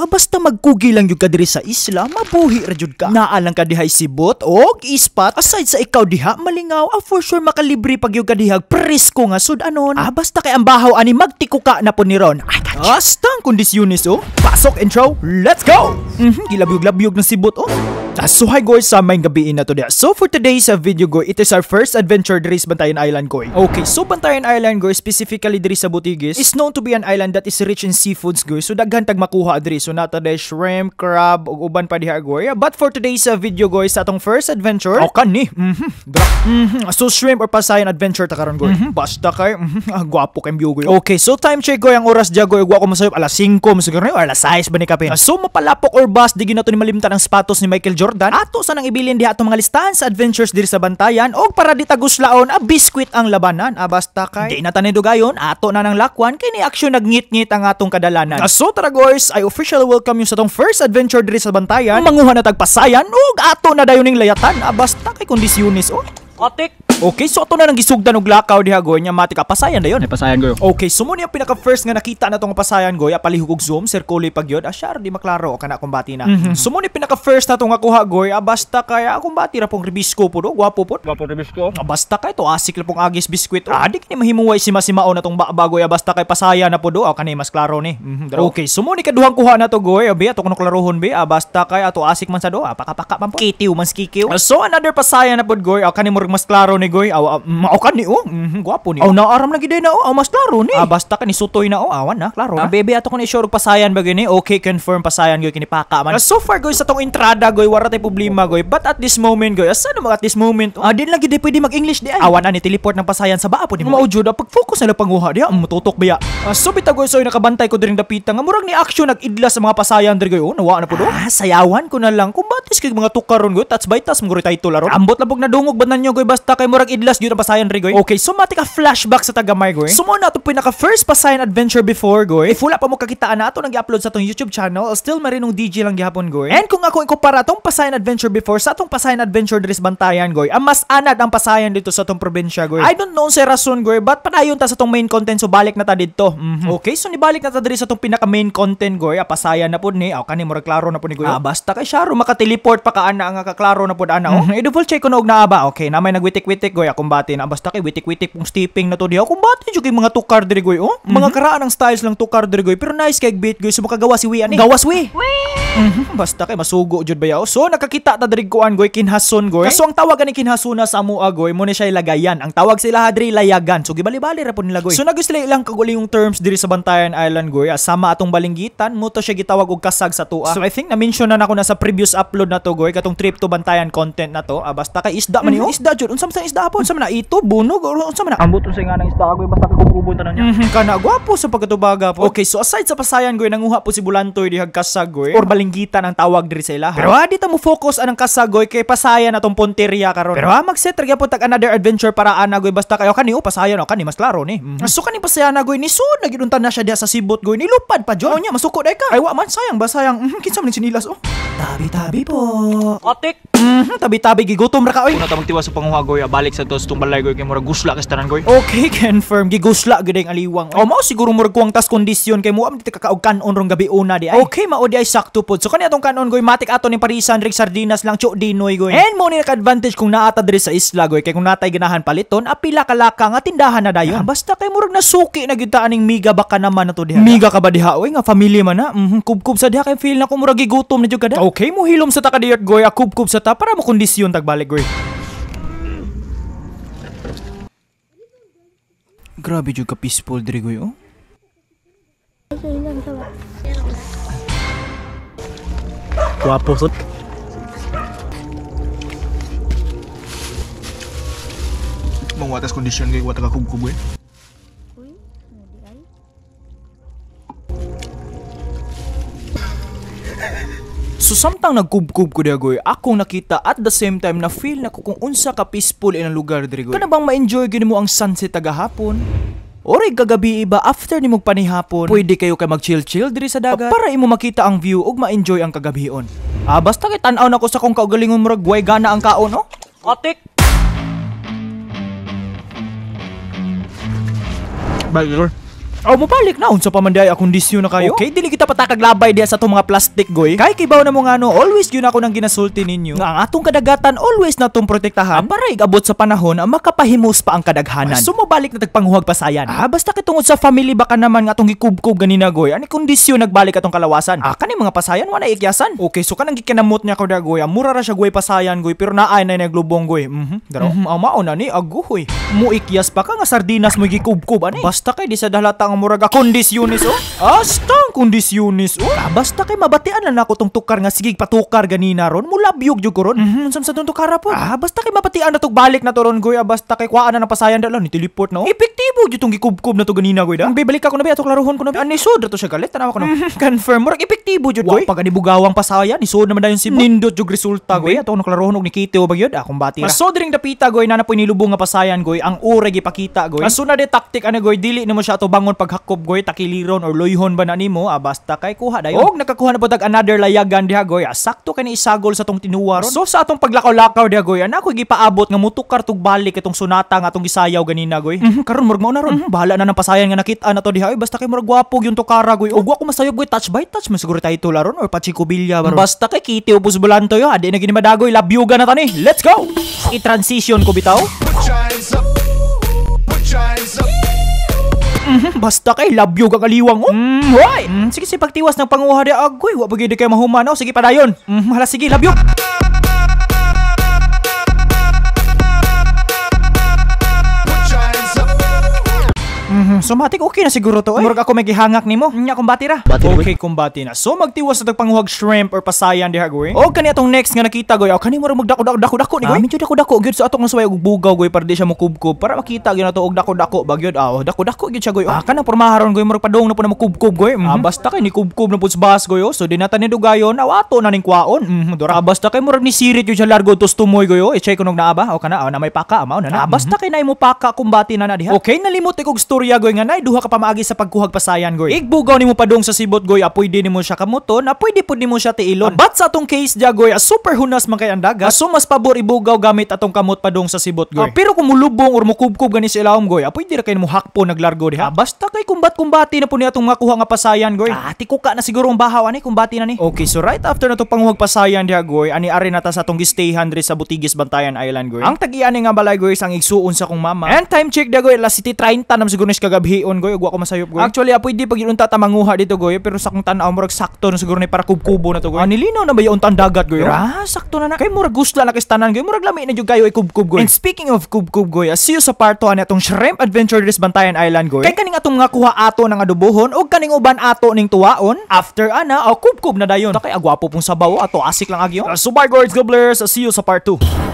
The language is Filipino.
ka ah, basta magkugi lang jud kadiri sa isla mabuhi rajud jud ka. Naalang ka dihay sibot og ispat aside sa ikaw diha malingaw ah, for sure makalibre pag jud kadihag presko nga sud anon. Ah basta kay ang bahaw ani magtikuka na po ni Ron. Astang kondisyonis oh. Pasok intro. Let's go. Mhm, mm gilabyog-labyog ng sibot oh. So hi guys, sa main gabi na to dia. So for today's uh, video guys, it is our first adventure diri sa Bantayan Island guys. Okay, so Bantayan Island go, specifically diri sa Butigis, is known to be an island that is rich in seafoods guys. So daghan tag makuha diri. So nata day shrimp, crab, ug uban pa diha go. Yeah, uh, but for today's uh, video guys, sa atong first adventure, oh kani. Mhm. Mm mhm. Mm so shrimp or pasayan adventure ta karon guys. Mm -hmm. Basta kay mm -hmm. ah, gwapo kay view go. Okay, so time check go ang oras dia go, gwa ko masayop alas 5 siguro alas 6 ba ni kape. Ah. so mapalapok or bus di ginato ni malimtan ang spatos ni Michael Jordan Jordan ato sa nang ibilin diha atong mga listahan sa adventures diri sa bantayan og para di taguslaon a biscuit ang labanan a ah, basta kay di na tanin dugayon ato na nang lakwan kay ni action nagngit-ngit ang atong kadalanan. Kaso tara guys, I officially welcome you sa tong first adventure diri sa bantayan. Manguha na tagpasayan ug ato na dayon ning layatan a ah, basta kay kondisyonis oh. Katik Okay, so ato na nang gisugdan og lakaw diha goy nya mati ka pasayan dayon. Ay Pasayan goy. Okay, sumo niya pinaka first nga nakita na tong pasayan goy apalihog og zoom sirkuloy pagyod asyar ah, di maklaro kana kombati na. Mm -hmm. Sumo ni pinaka first na tong akuha goy ah, basta kaya kumbati ra pong ribisko pud og gwapo pud. Gwapo ribisko. Ah, basta kay to asik la pong agis biskwit. Ah, di kini mahimuway si masimao na tong bago ya basta kay pasayan na pud o kanay mas klaro ni. Mm -hmm, okay, sumo ni kaduhang kuha na to goy abi ato kuno klarohon bi ah, basta kay ato asik man sa do ah, pakapaka man po. Kitiw man skikiw. So another pasayan na pud goy ah, kanay mas klaro ni goy aw mao ni oh mm, gwapo ni oh naaram na gid na oh mas klaro ni ah, basta ka ni sutoy na oh awan na klaro na ah, bebe ato ko ni sure pasayan ba gani okay confirm pasayan goy kini paka man ah, so far goy sa tong entrada goy wala tay problema goy but at this moment goy asa na at this moment oh, ah, din lang gid pwede mag English di ay awan ani teleport ng pasayan sa baa pud ni mao jud ah, pag focus na lang panguha di ah, mututok biya. Uh, ah, subit so soy nakabantay ko diri dapita nga murag ni action nagidla sa mga pasayan diri goy. Oh, nawa na po Ah, sayawan ko na lang kung batis kay mga tukaron goy. Tats by tats mga title aron. Ambot labog na dungog ba nanyo goy basta kay murag idlas gyud ang pasayan diri goy. Okay, so matika flashback sa tagamay goy. Sumo na to pinaka first pasayan adventure before goy. If wala pa mo kakitaan na ato nang i-upload sa tong YouTube channel, still marinong DJ lang gihapon goy. And kung ako ikumpara tong pasayan adventure before sa tong pasayan adventure diri sa bantayan goy, ang mas anad ang pasayan dito sa tong probinsya goy. I don't know sa rason goy, but padayon ta sa tong main content so balik na ta dito Mm-hmm. Okay, so nibalik na ta diri sa tong pinaka main content goy, apasaya ah, na pud ni, aw ah, kani mo klaro na pud ni goy. Ah, oh. basta kay Sharo makateleport pa ka ana nga kaklaro na pud ana. Mm-hmm. Oh. I-double check ko na og naaba. Okay, na may nagwitik-witik goy, akong ah, bati na basta kay witik-witik pong steeping na to di. Akong bati jud kay mga tukar diri goy, oh. Mm-hmm. Mga karaan ang styles lang tukar diri goy, pero nice kay beat goy, so makagawa si Wian ni. Eh. Gawas wi. Mm-hmm. Basta kay masugo jud bayaw. Oh, so nakakita ta diri kuan goy kinhason goy. So ang tawag ni kinhasuna sa amo agoy, mo ni siya ilagayan. Ang tawag sila hadri layagan. So gibali-bali ra pud nila goy. So nagusli lang kaguli yung term terms diri sa Bantayan Island goy asama atong balinggitan mo to siya gitawag og kasag sa tuwa. So I think na mention na nako na sa previous upload na to goy katong trip to Bantayan content na to. Ah, basta kay isda man mm-hmm. isda jud. Unsa man isda apon? Unsa man na ito bunog unsa man Ambot unsa nga nang isda goy basta ko kagubon na niya. Mm-hmm. Kana gwapo sa pagkatubaga po. Okay, so aside sa pasayan goy nanguha po si Bulantoy di kasag goy or balinggitan ang tawag diri sa ilaha. Pero ha, mo focus anang kasag goy kay pasayan atong punteriya karon. Pero ha, ah, magset ra gyapon tag another adventure para ana goy basta kayo oh, kani kaniyo oh, pasayan o oh, kani mas klaro ni. Mm-hmm. So kani pasayan na goy ni so Tuod na na siya diha sa sibot goy nilupad pa jud. Oh, niya masuko day eh, ka. Ay wa man sayang ba sayang. Mm, kinsa man sinilas oh. Tabi-tabi po. Atik. Mm, tabi-tabi gigutom ra ka oy. Una ano tamang tiwas sa panguha goy, ah, balik sa tos tumbalay goy kay murag gusla kas tanan goy. Okay, confirm gigusla gid ang aliwang. Oh, mao siguro murag kuwang tas kondisyon kay mo am dito kakaog kanon rong gabi una di ay. Okay, mao di ay sakto pod. So kani atong kanon goy matik aton ni Parisan Rick Sardinas lang chok dinoy goy. And mo ni advantage kung naata diri sa isla goy kay kung natay ganahan paliton apila ah, kalaka nga tindahan na dayon. Ah, basta kay murag nasuki na gitaani kaning miga baka naman na to ya? diha. Miga ka ba diha? Uy, nga family man na. Mm -hmm. Kubkub sa diha kay feel na kumura gigutom na jud kada. Okay mo hilom sa ta goy, a kubkub sa ta para mo kondisyon balik goy. Grabe jud ka peaceful diri goy oh. Guwapo sot. Mang watas kondisyon kay wata ka kubkub goy. Eh? samtang nagkubkub ko dagoy, akong nakita at the same time na feel na ko kung unsa ka peaceful in ang lugar diri Kana bang ma-enjoy gid mo ang sunset tagahapon? Oray kagabi iba after ni mong panihapon, pwede kayo kay mag-chill-chill diri sa dagat para imo makita ang view ug ma-enjoy ang kagabion. Ah, basta kay tan-aw nako sa kong kaugalingon murag way gana ang kaon, no? Oh. Katik. Bye, girl. Oh, mabalik na unsa pa man day akong disyo na kayo. Okay, dili kita patakag labay diha sa tong mga plastic goy. Kay kibaw na mo ngano, always gyud ako nang ginasulti ninyo. Nga ang atong kadagatan always natong protektahan para igabot sa panahon ang ah, makapahimus pa ang kadaghanan. Ah, sumobalik na tagpanghuhag pasayan. Ah, basta kitungod sa family baka naman nga atong gikubkob ganina goy. Ani kondisyon nagbalik atong kalawasan. Ah, kani mga pasayan wala ikyasan. Okay, so kanang gikinamot niya ko da goy. Ah, mura ra siya goy pasayan goy, pero naay na naglubong goy. Mhm. Daro. Mm -hmm, ah, na ni aguhoy. Mo ikyas pa ka nga sardinas mo gikubkob ani. Basta kay di sa dalata nga murag kondisyonis oh. Astang kondisyonis oh. Ah, basta kay mabatian lang ako tong tukar nga sige patukar ganina ron. Mula biyog jud ko ron. Mhm, unsa sa tong tukara po? Ah. ah, basta kay mabatian na tog balik na to ron goy. Ah, basta kay kuan na ng pasayan dala ni teleport no. Epektibo jud tong gikubkob na to ganina goy da. Ang mm, bibalik ako na ba atong laruhon ko na ba. Ani ah, sud to siya galit tanaw ko na. Mm-hmm. Confirm murag epektibo jud goy. Pag ani bugawang pasayan ni sud naman dayon si Nindot jud resulta goy. Atong naklaruhon og ni Kitty o bagyod. Ah, kumbati ra. Masod ring dapita goy na napoy nilubong nga pasayan goy. Ang ure gipakita goy. Masuna de taktik ano goy dili nimo siya to bangon paghakob goy takiliron or loyhon ba na nimo ah, basta kay kuha dayon. Og nakakuha na po tag another layagan diha goy ah, sakto kay isagol sa tong tinuwaron. So sa atong paglakaw-lakaw diha goy ana ah, ko gipaabot nga mutukar tug balik itong sunata nga atong gisayaw ganina goy. Mm -hmm, karon murag mao na ron. Mm -hmm, bahala na nang pasayan nga nakita na to diha oy basta kay murag gwapog yung tukara goy. Og wa ko masayob goy touch by touch man siguro tayo tularon or pachiko bilya baron. Basta kay kiti ubos bulanto yo oh. adi ah, na gini madagoy labyuga na tani. Let's go. I-transition ko bitaw. China. mm Basta kay love you kaliwang oh. Mm, hoy. Mm, sige si pagtiwas ng panguha di agoy, wa bagay di kay oh. Sige padayon. Mm, hala sige love you. Hmm, so matik okay na siguro to eh. Murag ako magihangak nimo. Hmm, Nya kumbati ra. Okay, kumbati na. So magtiwas sa tagpanghuhag shrimp or pasayan diha goy. O kani atong next nga nakita goy. O kani murag magdako-dako-dako dako ni goy. Amin ah, jud ako dako gyud sa atong suway og bugaw goy para di siya mukubkob para makita gyud nato og dako-dako bagyod. Aw ah, dako-dako gyud siya goy. Ah, kanang pormaharon goy murag padong na pud na mukubkob goy. Mm Ah, mhm. basta kay ni kubkob na pud sa bas goy. So dinata ni dugayon awato na ning kwaon. Mm, -hmm. dora ah, basta kay murag ni sirit gyud siya largo tos tumoy goy. I-check kunog naaba. O kana, o na may paka, amaw na na. Ah, basta kay nay mo paka kumbati na na diha. Okay, nalimot ikog storya goy goy nga nay duha ka pamaagi sa pagkuhag pasayan goy. Igbugaw nimo padung sa sibot goy apoy din nimo siya kamuton, apoy di pud nimo siya tiilon. But sa atong case dia goy, as super hunas man kay ang dagat, aso mas pabor ibugaw gamit atong kamot padung sa sibot goy. Ah, pero kung mulubong or mukubkub gani sa ilawom goy, apoy di ra kay mo hakpo naglargo diha. Ah, basta kay kumbat-kumbati na po ni atong mga kuha nga pasayan goy. Ah, tiko ka na siguro ang bahaw ani kumbati na ni. Okay, so right after na to panguhag pasayan diha goy, ani ari na ta sa atong stay diri sa Butigis Bantayan Island goy. Ang tagian nga balay goy sang igsuon sa kong mama. And time check da goy, city 30 na siguro nis gabhion goy ug wa ko masayop goy. Actually apoy di pag unta ta manguha dito goy pero sa kung tan-aw murag sakto na siguro ni para kubkubo na to goy. Ah, nilinaw na ba yung unta dagat goy? Ah, sakto na na. Kay murag gusto na kistanan goy. Murag lami na jud kayo ay kubkub goy. And speaking of kubkub goy, ah, see you sa part 2 atong Shrimp Adventure Dis Bantayan Island goy. Kay kaning atong kuha ato ng adobohon ug kaning uban ato ning tuwaon. After ana, ah, aw oh, kubkub na dayon. Ta kay agwapo ah, pong sabaw ato asik lang agyo. Uh, so bye guards, goblers. See you sa part 2.